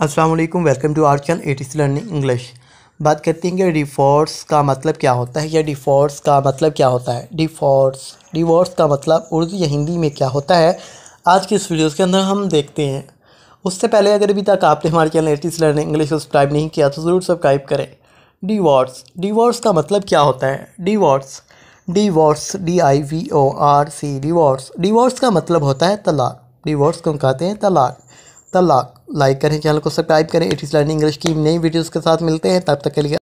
अस्सलाम वालेकुम welcome to our channel at learning English बात करते हैं कि डिफॉर्स का मतलब क्या होता है या डिफॉर्स का मतलब क्या होता है डिफॉर्स डिवोर्स का मतलब उर्दू या हिंदी में क्या होता है आज की इस वीडियोस के अंदर हम देखते हैं उससे पहले अगर अभी तक आपने हमारे channel at learning English subscribe नहीं किया तो ज़रूर सब्सक्राइब करें डिवॉर्स डिवॉर्स का मतलब क्या होता है divorce divorce D I V O R C divorce divorce का मतलब होता है तलाक डिवॉर्स को कहते हैं तलाक द लाक लाइक करें चैनल को सब्सक्राइब करें इट इज़ लर्निंग इंग्लिश की नई वीडियोज़ के साथ मिलते हैं तब तक के लिए